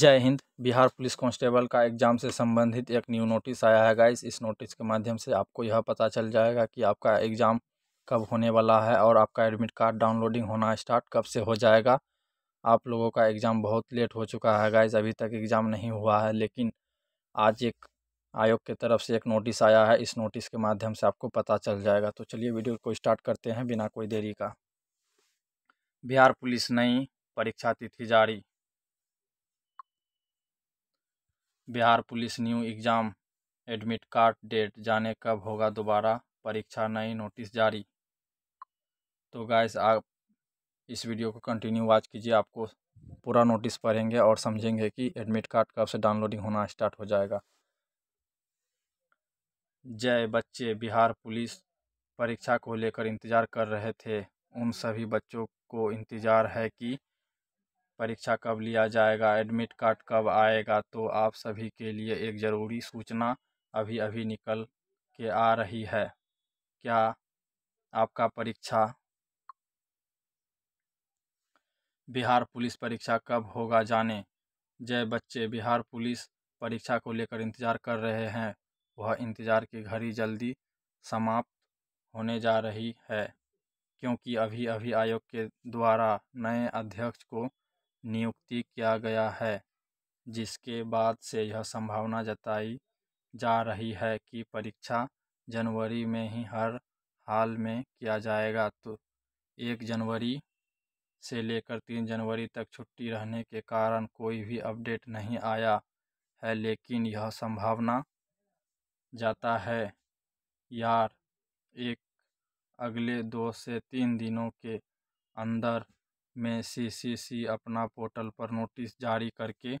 जय Hind Bihar police constable का exam से संबंधित एक न्यू नोटिस आया है गाइस इस नोटिस के माध्यम से आपको यह पता चल जाएगा कि आपका एग्ज़ाम कब होने वाला है और आपका एडमिट कार्ड डाउनलोडिंग होना स्टार्ट कब से हो जाएगा आप लोगों का एग्ज़ाम बहुत लेट हो चुका है गाइस अभी तक एग्ज़ाम नहीं हुआ है लेकिन आज एक आयोग की तरफ से एक नोटिस आया है इस नोटिस के माध्यम से आपको पता चल जाएगा तो चलिए वीडियो को स्टार्ट करते हैं बिना कोई देरी का बिहार पुलिस नई परीक्षा तिथि जारी Bihar police new exam admit card date जाने कब होगा दोबारा परीक्षा नई नोटिस जारी तो गाइस आप इस वीडियो को कंटिन्यू वॉच कीजिए आपको पूरा नोटिस पढ़ेंगे और समझेंगे कि एडमिट कार्ड कब से डाउनलोडिंग होना स्टार्ट हो जाएगा जय बच्चे बिहार पुलिस परीक्षा को लेकर इंतज़ार कर रहे थे उन सभी बच्चों को इंतज़ार है कि परीक्षा कब लिया जाएगा एडमिट कार्ड कब आएगा तो आप सभी के लिए एक ज़रूरी सूचना अभी अभी निकल के आ रही है क्या आपका परीक्षा बिहार पुलिस परीक्षा कब होगा जाने जय बच्चे बिहार पुलिस परीक्षा को लेकर इंतज़ार कर रहे हैं वह इंतज़ार की घड़ी जल्दी समाप्त होने जा रही है क्योंकि अभी अभी आयोग के द्वारा नए अध्यक्ष को नियुक्ति किया गया है जिसके बाद से यह संभावना जताई जा रही है कि परीक्षा जनवरी में ही हर हाल में किया जाएगा तो एक जनवरी से लेकर तीन जनवरी तक छुट्टी रहने के कारण कोई भी अपडेट नहीं आया है लेकिन यह संभावना जाता है यार एक अगले दो से तीन दिनों के अंदर में सी अपना पोर्टल पर नोटिस जारी करके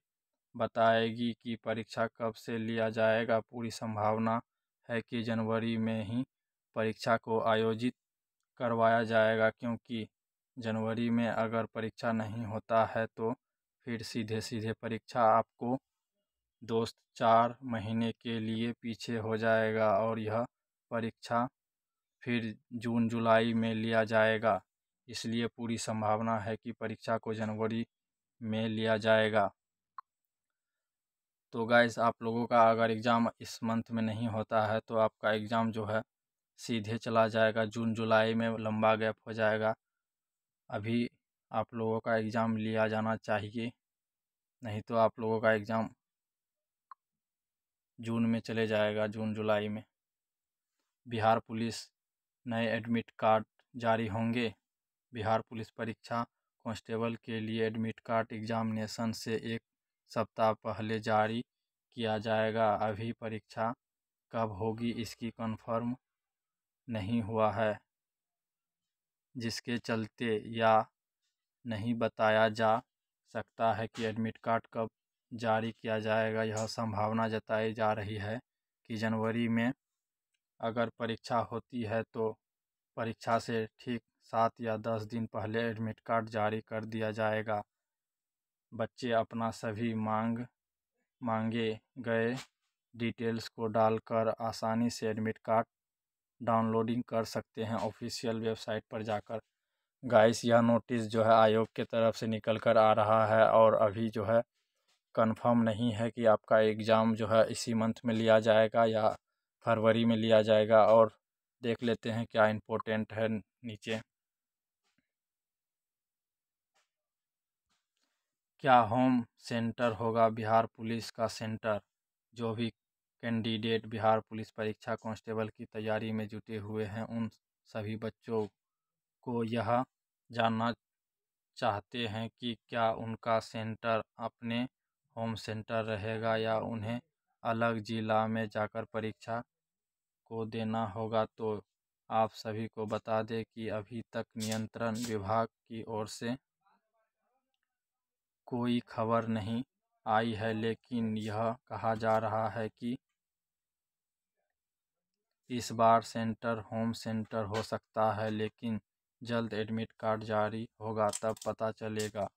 बताएगी कि परीक्षा कब से लिया जाएगा पूरी संभावना है कि जनवरी में ही परीक्षा को आयोजित करवाया जाएगा क्योंकि जनवरी में अगर परीक्षा नहीं होता है तो फिर सीधे सीधे परीक्षा आपको दोस्त चार महीने के लिए पीछे हो जाएगा और यह परीक्षा फिर जून जुलाई में लिया जाएगा इसलिए पूरी संभावना है कि परीक्षा को जनवरी में लिया जाएगा तो गाइस आप लोगों का अगर एग्ज़ाम इस मंथ में नहीं होता है तो आपका एग्ज़ाम जो है सीधे चला जाएगा जून जुलाई में लंबा गैप हो जाएगा अभी आप लोगों का एग्ज़ाम लिया जाना चाहिए नहीं तो आप लोगों का एग्ज़ाम जून में चले जाएगा जून जुलाई में बिहार पुलिस नए एडमिट कार्ड जारी होंगे बिहार पुलिस परीक्षा कांस्टेबल के लिए एडमिट कार्ड एग्जामिनेशन से एक सप्ताह पहले जारी किया जाएगा अभी परीक्षा कब होगी इसकी कन्फर्म नहीं हुआ है जिसके चलते या नहीं बताया जा सकता है कि एडमिट कार्ड कब जारी किया जाएगा यह संभावना जताई जा रही है कि जनवरी में अगर परीक्षा होती है तो परीक्षा से ठीक सात या दस दिन पहले एडमिट कार्ड जारी कर दिया जाएगा बच्चे अपना सभी मांग मांगे गए डिटेल्स को डालकर आसानी से एडमिट कार्ड डाउनलोडिंग कर सकते हैं ऑफिशियल वेबसाइट पर जाकर गाइस यह नोटिस जो है आयोग के तरफ से निकल कर आ रहा है और अभी जो है कंफर्म नहीं है कि आपका एग्ज़ाम जो है इसी मंथ में लिया जाएगा या फरवरी में लिया जाएगा और देख लेते हैं क्या इम्पोर्टेंट है नीचे क्या होम सेंटर होगा बिहार पुलिस का सेंटर जो भी कैंडिडेट बिहार पुलिस परीक्षा कांस्टेबल की तैयारी में जुटे हुए हैं उन सभी बच्चों को यह जानना चाहते हैं कि क्या उनका सेंटर अपने होम सेंटर रहेगा या उन्हें अलग ज़िला में जाकर परीक्षा को देना होगा तो आप सभी को बता दें कि अभी तक नियंत्रण विभाग की ओर से कोई खबर नहीं आई है लेकिन यह कहा जा रहा है कि इस बार सेंटर होम सेंटर हो सकता है लेकिन जल्द एडमिट कार्ड जारी होगा तब पता चलेगा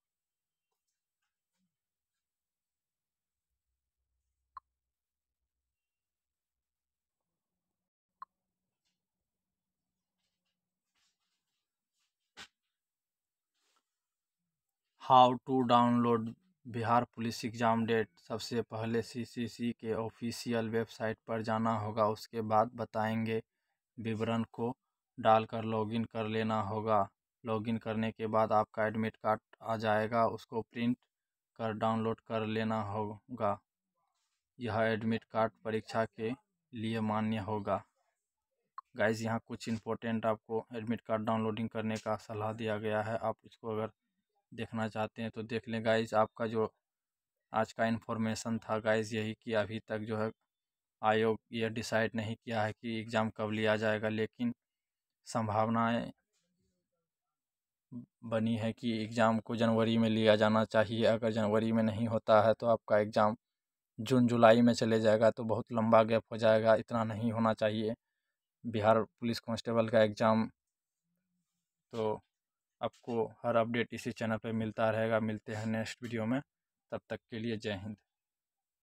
how to download Bihar police exam date सबसे पहले सीसीसी के ऑफिशियल वेबसाइट पर जाना होगा उसके बाद बताएंगे विवरण को डालकर लॉगिन कर लेना होगा लॉगिन करने के बाद आपका एडमिट कार्ड आ जाएगा उसको प्रिंट कर डाउनलोड कर लेना होगा यह एडमिट कार्ड परीक्षा के लिए मान्य होगा गाइज यहाँ कुछ इंपॉर्टेंट आपको एडमिट कार्ड डाउनलोडिंग करने का सलाह दिया गया है आप इसको अगर देखना चाहते हैं तो देख लें गाइज आपका जो आज का इन्फॉर्मेशन था गाइज यही कि अभी तक जो है आयोग यह डिसाइड नहीं किया है कि एग्ज़ाम कब लिया जाएगा लेकिन संभावनाएं बनी है कि एग्ज़ाम को जनवरी में लिया जाना चाहिए अगर जनवरी में नहीं होता है तो आपका एग्ज़ाम जून जुलाई में चले जाएगा तो बहुत लंबा गैप हो जाएगा इतना नहीं होना चाहिए बिहार पुलिस कांस्टेबल का एग्ज़ाम तो आपको हर अपडेट इसी चैनल पर मिलता रहेगा मिलते हैं नेक्स्ट वीडियो में तब तक के लिए जय हिंद